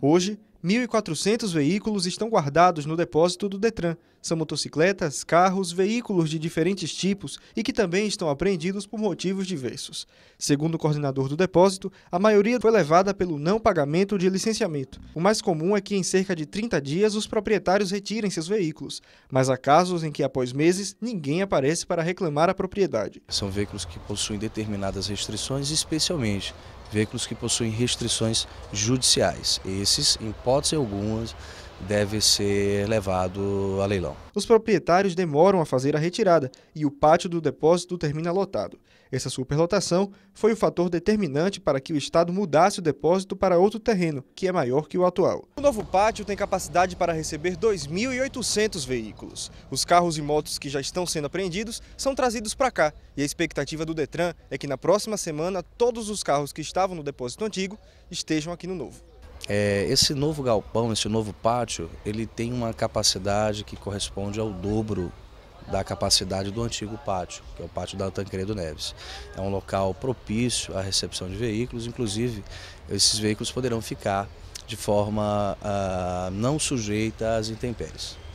Hoje, 1.400 veículos estão guardados no depósito do Detran. São motocicletas, carros, veículos de diferentes tipos e que também estão apreendidos por motivos diversos. Segundo o coordenador do depósito, a maioria foi levada pelo não pagamento de licenciamento. O mais comum é que em cerca de 30 dias os proprietários retirem seus veículos, mas há casos em que após meses ninguém aparece para reclamar a propriedade. São veículos que possuem determinadas restrições, especialmente veículos que possuem restrições judiciais. Esses, em hipótese alguma, deve ser levado a leilão. Os proprietários demoram a fazer a retirada e o pátio do depósito termina lotado. Essa superlotação foi o fator determinante para que o Estado mudasse o depósito para outro terreno, que é maior que o atual. O novo pátio tem capacidade para receber 2.800 veículos. Os carros e motos que já estão sendo apreendidos são trazidos para cá. E a expectativa do Detran é que na próxima semana todos os carros que estavam no depósito antigo estejam aqui no novo. É, esse novo galpão, esse novo pátio, ele tem uma capacidade que corresponde ao dobro da capacidade do antigo pátio, que é o pátio da Tancredo Neves. É um local propício à recepção de veículos, inclusive esses veículos poderão ficar de forma ah, não sujeita às intempéries.